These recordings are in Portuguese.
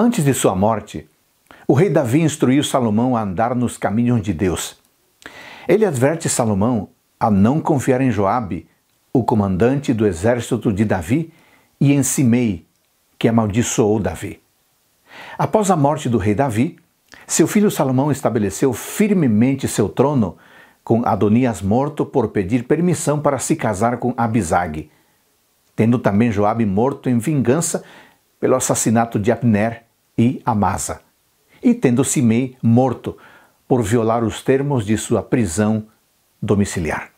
Antes de sua morte, o rei Davi instruiu Salomão a andar nos caminhos de Deus. Ele adverte Salomão a não confiar em Joabe, o comandante do exército de Davi, e em Simei, que amaldiçoou Davi. Após a morte do rei Davi, seu filho Salomão estabeleceu firmemente seu trono, com Adonias morto por pedir permissão para se casar com Abisague, tendo também Joabe morto em vingança pelo assassinato de Abner, e Amasa, e tendo Simei morto por violar os termos de sua prisão domiciliar.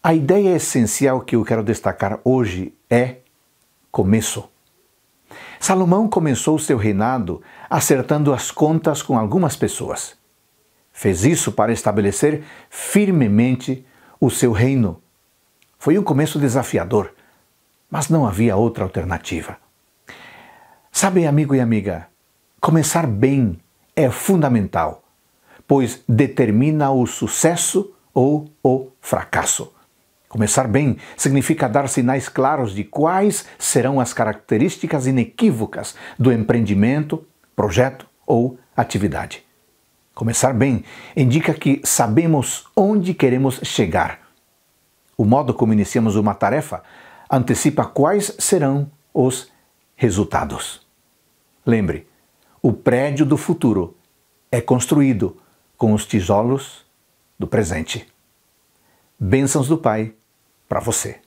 A ideia essencial que eu quero destacar hoje é começo. Salomão começou seu reinado acertando as contas com algumas pessoas. Fez isso para estabelecer firmemente o seu reino. Foi um começo desafiador, mas não havia outra alternativa. Sabe, amigo e amiga, começar bem é fundamental, pois determina o sucesso ou o fracasso. Começar bem significa dar sinais claros de quais serão as características inequívocas do empreendimento, projeto ou atividade. Começar bem indica que sabemos onde queremos chegar. O modo como iniciamos uma tarefa antecipa quais serão os resultados. Lembre, o prédio do futuro é construído com os tijolos do presente. Bênçãos do Pai para você.